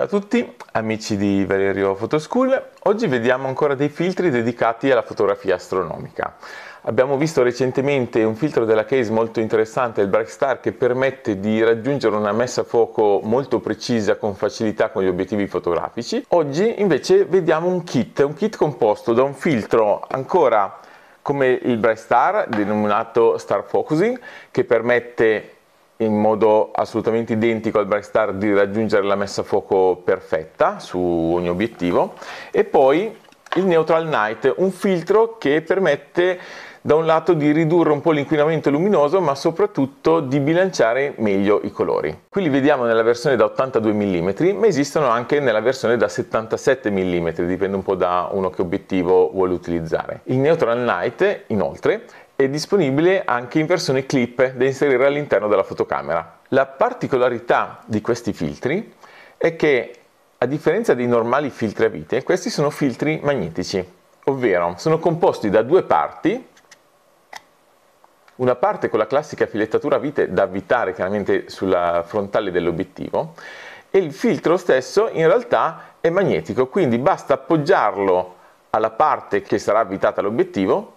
Ciao a tutti, amici di Valerio Photoschool. Oggi vediamo ancora dei filtri dedicati alla fotografia astronomica. Abbiamo visto recentemente un filtro della case molto interessante, il Bright Star, che permette di raggiungere una messa a fuoco molto precisa con facilità con gli obiettivi fotografici. Oggi invece vediamo un kit, un kit composto da un filtro ancora come il Bright Star, denominato Star Focusing, che permette in modo assolutamente identico al Bright di raggiungere la messa a fuoco perfetta su ogni obiettivo e poi il Neutral Night, un filtro che permette da un lato di ridurre un po' l'inquinamento luminoso ma soprattutto di bilanciare meglio i colori. Qui li vediamo nella versione da 82 mm ma esistono anche nella versione da 77 mm, dipende un po' da uno che obiettivo vuole utilizzare. Il Neutral Night inoltre è disponibile anche in versione clip da inserire all'interno della fotocamera. La particolarità di questi filtri è che, a differenza dei normali filtri a vite, questi sono filtri magnetici, ovvero sono composti da due parti, una parte con la classica filettatura a vite da avvitare chiaramente sulla frontale dell'obiettivo e il filtro stesso in realtà è magnetico, quindi basta appoggiarlo alla parte che sarà avvitata all'obiettivo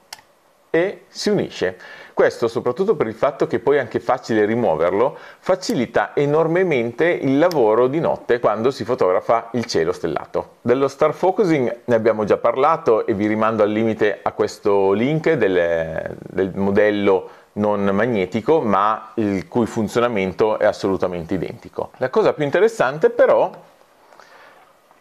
e si unisce. Questo soprattutto per il fatto che poi è anche facile rimuoverlo, facilita enormemente il lavoro di notte quando si fotografa il cielo stellato. Dello star focusing ne abbiamo già parlato e vi rimando al limite a questo link del, del modello non magnetico ma il cui funzionamento è assolutamente identico. La cosa più interessante però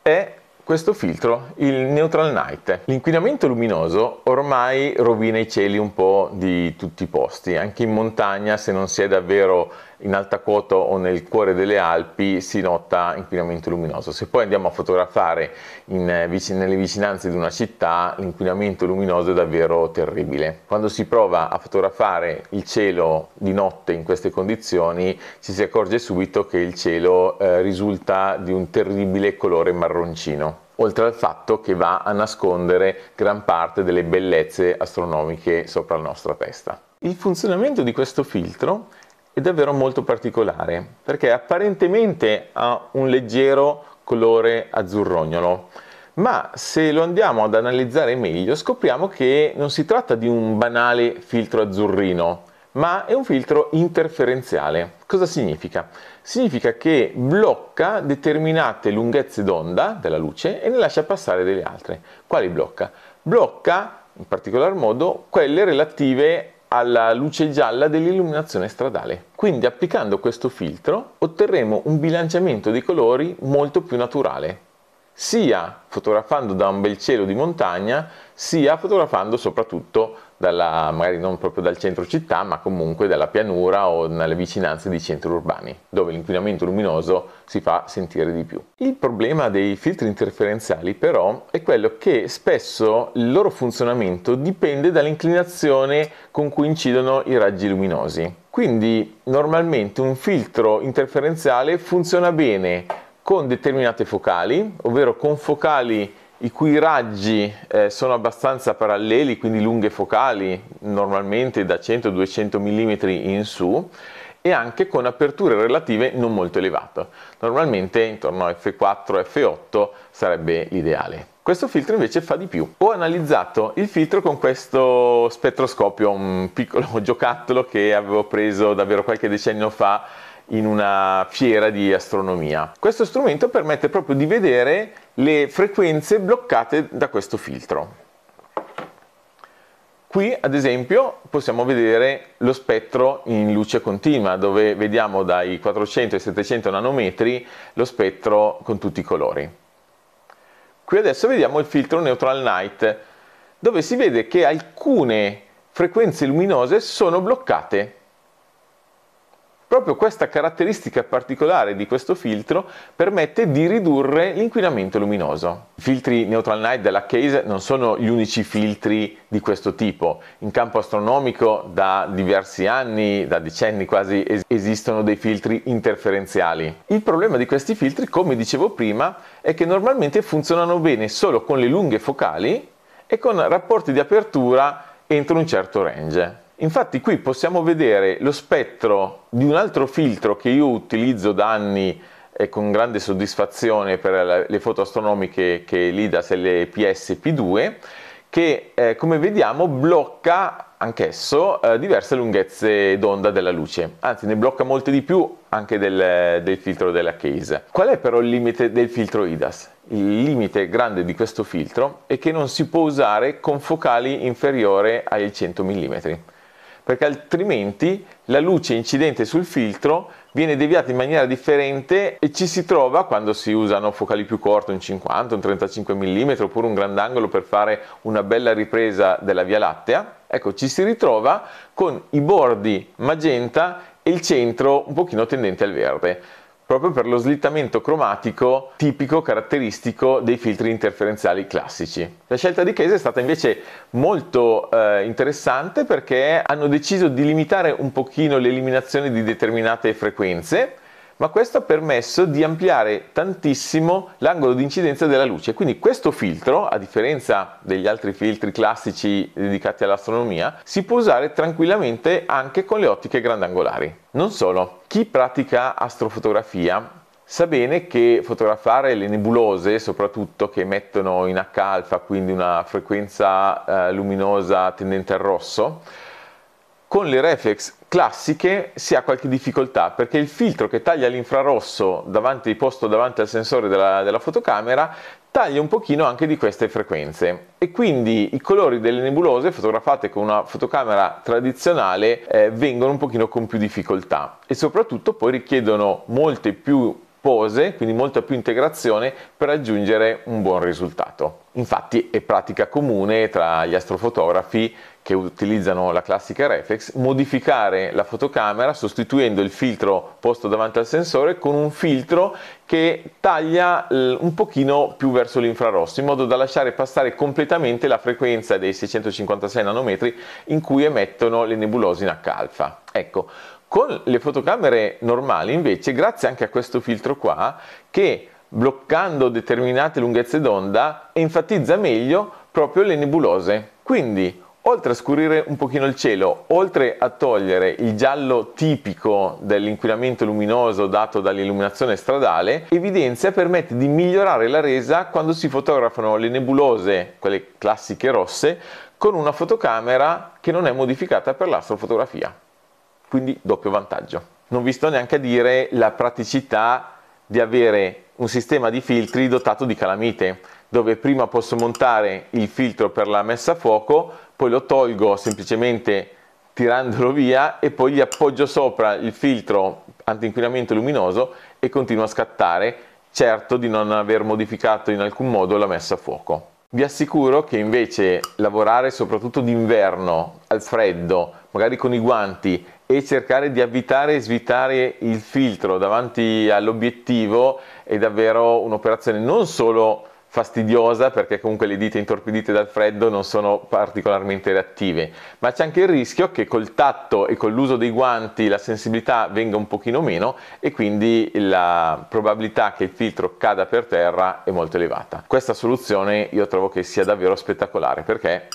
è questo filtro il Neutral Night. L'inquinamento luminoso ormai rovina i cieli un po' di tutti i posti, anche in montagna se non si è davvero in Alta quota o nel cuore delle Alpi si nota inquinamento luminoso. Se poi andiamo a fotografare in, eh, nelle vicinanze di una città, l'inquinamento luminoso è davvero terribile. Quando si prova a fotografare il cielo di notte in queste condizioni, ci si accorge subito che il cielo eh, risulta di un terribile colore marroncino oltre al fatto che va a nascondere gran parte delle bellezze astronomiche sopra la nostra testa. Il funzionamento di questo filtro è davvero molto particolare perché apparentemente ha un leggero colore azzurrognolo ma se lo andiamo ad analizzare meglio scopriamo che non si tratta di un banale filtro azzurrino ma è un filtro interferenziale. Cosa significa? Significa che blocca determinate lunghezze d'onda della luce e ne lascia passare delle altre. Quali blocca? Blocca in particolar modo quelle relative alla luce gialla dell'illuminazione stradale. Quindi applicando questo filtro otterremo un bilanciamento di colori molto più naturale, sia fotografando da un bel cielo di montagna, sia fotografando soprattutto dalla, magari non proprio dal centro città, ma comunque dalla pianura o nelle vicinanze di centri urbani, dove l'inquinamento luminoso si fa sentire di più. Il problema dei filtri interferenziali però è quello che spesso il loro funzionamento dipende dall'inclinazione con cui incidono i raggi luminosi. Quindi normalmente un filtro interferenziale funziona bene con determinate focali, ovvero con focali i cui raggi eh, sono abbastanza paralleli, quindi lunghe focali, normalmente da 100-200 mm in su, e anche con aperture relative non molto elevate. Normalmente intorno a F4, F8 sarebbe l'ideale. Questo filtro invece fa di più. Ho analizzato il filtro con questo spettroscopio, un piccolo giocattolo che avevo preso davvero qualche decennio fa in una fiera di astronomia. Questo strumento permette proprio di vedere le frequenze bloccate da questo filtro. Qui ad esempio possiamo vedere lo spettro in luce continua dove vediamo dai 400 ai 700 nanometri lo spettro con tutti i colori. Qui adesso vediamo il filtro Neutral Night dove si vede che alcune frequenze luminose sono bloccate Proprio questa caratteristica particolare di questo filtro permette di ridurre l'inquinamento luminoso. I filtri Neutral Night della Case non sono gli unici filtri di questo tipo. In campo astronomico da diversi anni, da decenni quasi, esistono dei filtri interferenziali. Il problema di questi filtri, come dicevo prima, è che normalmente funzionano bene solo con le lunghe focali e con rapporti di apertura entro un certo range. Infatti qui possiamo vedere lo spettro di un altro filtro che io utilizzo da anni e eh, con grande soddisfazione per le foto astronomiche che l'IDAS e le PSP2 che eh, come vediamo blocca anch'esso eh, diverse lunghezze d'onda della luce, anzi ne blocca molte di più anche del, del filtro della case. Qual è però il limite del filtro IDAS? Il limite grande di questo filtro è che non si può usare con focali inferiore ai 100 mm perché altrimenti la luce incidente sul filtro viene deviata in maniera differente e ci si trova quando si usano focali più corti, un 50, un 35 mm oppure un grandangolo per fare una bella ripresa della Via Lattea, ecco ci si ritrova con i bordi magenta e il centro un pochino tendente al verde proprio per lo slittamento cromatico tipico caratteristico dei filtri interferenziali classici. La scelta di Case è stata invece molto eh, interessante perché hanno deciso di limitare un pochino l'eliminazione di determinate frequenze ma questo ha permesso di ampliare tantissimo l'angolo di incidenza della luce. Quindi questo filtro, a differenza degli altri filtri classici dedicati all'astronomia, si può usare tranquillamente anche con le ottiche grandangolari. Non solo, chi pratica astrofotografia sa bene che fotografare le nebulose, soprattutto che emettono in H-alfa, quindi una frequenza eh, luminosa tendente al rosso, con le reflex classiche si ha qualche difficoltà perché il filtro che taglia l'infrarosso davanti, posto davanti al sensore della, della fotocamera taglia un pochino anche di queste frequenze e quindi i colori delle nebulose fotografate con una fotocamera tradizionale eh, vengono un pochino con più difficoltà e soprattutto poi richiedono molte più pose, quindi molta più integrazione per raggiungere un buon risultato. Infatti è pratica comune tra gli astrofotografi che utilizzano la classica reflex modificare la fotocamera sostituendo il filtro posto davanti al sensore con un filtro che taglia un pochino più verso l'infrarosso in modo da lasciare passare completamente la frequenza dei 656 nanometri in cui emettono le nebulose in H-alfa. Ecco, con le fotocamere normali invece, grazie anche a questo filtro qua, che bloccando determinate lunghezze d'onda enfatizza meglio proprio le nebulose. Quindi, oltre a scurire un pochino il cielo, oltre a togliere il giallo tipico dell'inquinamento luminoso dato dall'illuminazione stradale, Evidenzia permette di migliorare la resa quando si fotografano le nebulose, quelle classiche rosse, con una fotocamera che non è modificata per l'astrofotografia quindi doppio vantaggio. Non vi sto neanche a dire la praticità di avere un sistema di filtri dotato di calamite, dove prima posso montare il filtro per la messa a fuoco, poi lo tolgo semplicemente tirandolo via e poi gli appoggio sopra il filtro antinquinamento luminoso e continuo a scattare, certo di non aver modificato in alcun modo la messa a fuoco. Vi assicuro che invece lavorare soprattutto d'inverno, al freddo, magari con i guanti e cercare di avvitare e svitare il filtro davanti all'obiettivo è davvero un'operazione non solo fastidiosa perché comunque le dita intorpidite dal freddo non sono particolarmente reattive, ma c'è anche il rischio che col tatto e con l'uso dei guanti la sensibilità venga un pochino meno e quindi la probabilità che il filtro cada per terra è molto elevata. Questa soluzione io trovo che sia davvero spettacolare perché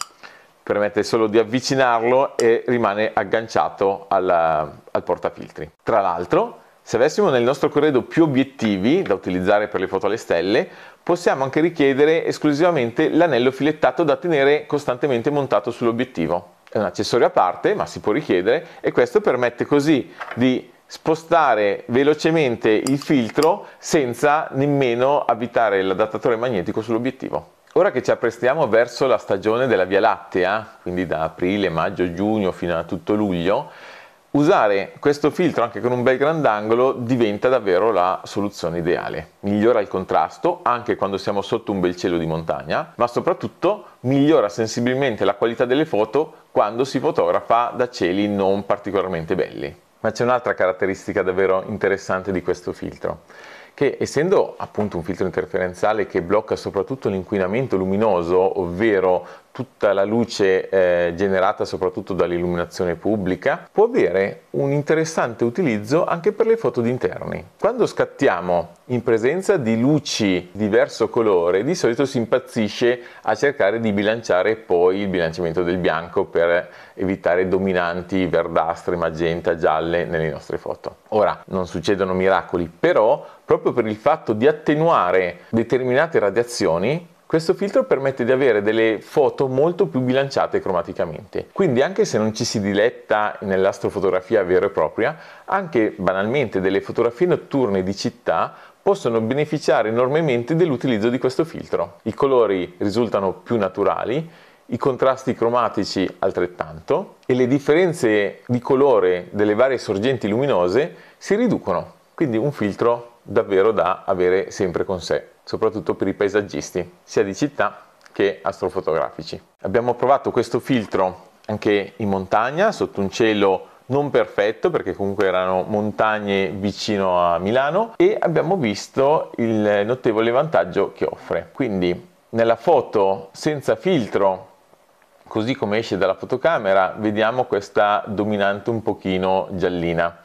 permette solo di avvicinarlo e rimane agganciato alla, al portafiltri. Tra l'altro, se avessimo nel nostro corredo più obiettivi da utilizzare per le foto alle stelle, possiamo anche richiedere esclusivamente l'anello filettato da tenere costantemente montato sull'obiettivo. È un accessorio a parte, ma si può richiedere, e questo permette così di spostare velocemente il filtro senza nemmeno avvitare l'adattatore magnetico sull'obiettivo. Ora che ci apprestiamo verso la stagione della Via Lattea, quindi da aprile, maggio, giugno fino a tutto luglio, usare questo filtro anche con un bel grandangolo diventa davvero la soluzione ideale. Migliora il contrasto anche quando siamo sotto un bel cielo di montagna, ma soprattutto migliora sensibilmente la qualità delle foto quando si fotografa da cieli non particolarmente belli. Ma c'è un'altra caratteristica davvero interessante di questo filtro, che essendo appunto un filtro interferenziale che blocca soprattutto l'inquinamento luminoso, ovvero tutta la luce eh, generata soprattutto dall'illuminazione pubblica, può avere un interessante utilizzo anche per le foto di interni. Quando scattiamo in presenza di luci diverso colore, di solito si impazzisce a cercare di bilanciare poi il bilanciamento del bianco per evitare dominanti verdastre, magenta, gialle nelle nostre foto. Ora, non succedono miracoli, però proprio per il fatto di attenuare determinate radiazioni questo filtro permette di avere delle foto molto più bilanciate cromaticamente, quindi anche se non ci si diletta nell'astrofotografia vera e propria, anche banalmente delle fotografie notturne di città possono beneficiare enormemente dell'utilizzo di questo filtro. I colori risultano più naturali, i contrasti cromatici altrettanto e le differenze di colore delle varie sorgenti luminose si riducono, quindi un filtro davvero da avere sempre con sé soprattutto per i paesaggisti, sia di città che astrofotografici. Abbiamo provato questo filtro anche in montagna, sotto un cielo non perfetto perché comunque erano montagne vicino a Milano e abbiamo visto il notevole vantaggio che offre. Quindi nella foto senza filtro così come esce dalla fotocamera vediamo questa dominante un pochino giallina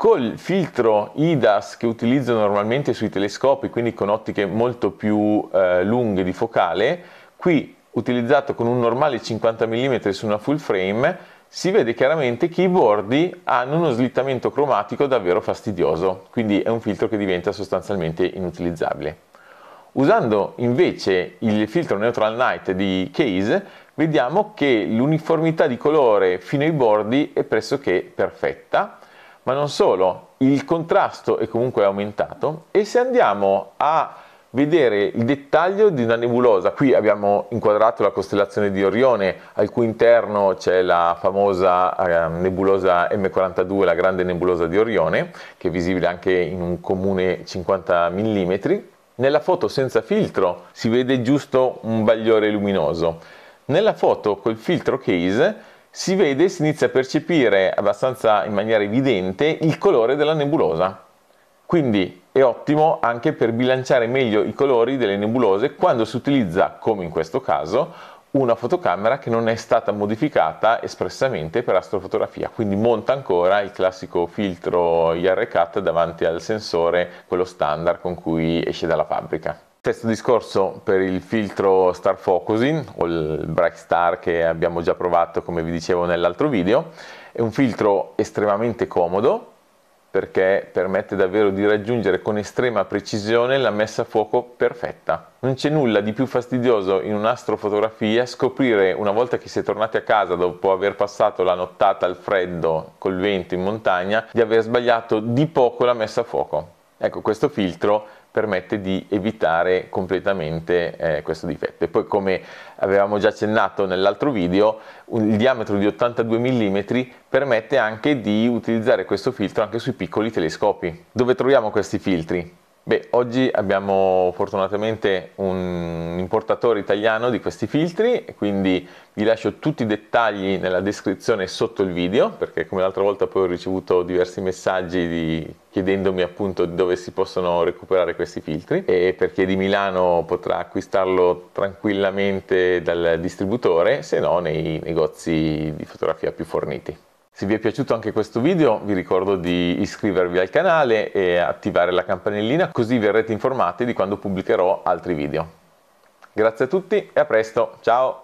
Col filtro IDAS che utilizzo normalmente sui telescopi, quindi con ottiche molto più eh, lunghe di focale, qui utilizzato con un normale 50 mm su una full frame, si vede chiaramente che i bordi hanno uno slittamento cromatico davvero fastidioso, quindi è un filtro che diventa sostanzialmente inutilizzabile. Usando invece il filtro Neutral Night di Case, vediamo che l'uniformità di colore fino ai bordi è pressoché perfetta, ma non solo, il contrasto è comunque aumentato e se andiamo a vedere il dettaglio di una nebulosa, qui abbiamo inquadrato la costellazione di Orione, al cui interno c'è la famosa ehm, nebulosa M42, la grande nebulosa di Orione, che è visibile anche in un comune 50 mm. Nella foto senza filtro si vede giusto un bagliore luminoso. Nella foto col filtro case si vede, si inizia a percepire abbastanza in maniera evidente il colore della nebulosa. Quindi è ottimo anche per bilanciare meglio i colori delle nebulose quando si utilizza, come in questo caso, una fotocamera che non è stata modificata espressamente per astrofotografia, quindi monta ancora il classico filtro IR-CAT davanti al sensore, quello standard con cui esce dalla fabbrica. Stesso discorso per il filtro Star Focusing o il Bright Star che abbiamo già provato come vi dicevo nell'altro video. È un filtro estremamente comodo perché permette davvero di raggiungere con estrema precisione la messa a fuoco perfetta. Non c'è nulla di più fastidioso in un'astrofotografia scoprire una volta che si è tornati a casa dopo aver passato la nottata al freddo col vento in montagna di aver sbagliato di poco la messa a fuoco. Ecco, questo filtro permette di evitare completamente eh, questo difetto. E poi come avevamo già accennato nell'altro video, un, il diametro di 82 mm permette anche di utilizzare questo filtro anche sui piccoli telescopi. Dove troviamo questi filtri? Beh, oggi abbiamo fortunatamente un importatore italiano di questi filtri, quindi vi lascio tutti i dettagli nella descrizione sotto il video, perché come l'altra volta poi ho ricevuto diversi messaggi di... chiedendomi appunto dove si possono recuperare questi filtri e per chi è di Milano potrà acquistarlo tranquillamente dal distributore, se no nei negozi di fotografia più forniti. Se vi è piaciuto anche questo video vi ricordo di iscrivervi al canale e attivare la campanellina così verrete informati di quando pubblicherò altri video. Grazie a tutti e a presto, ciao!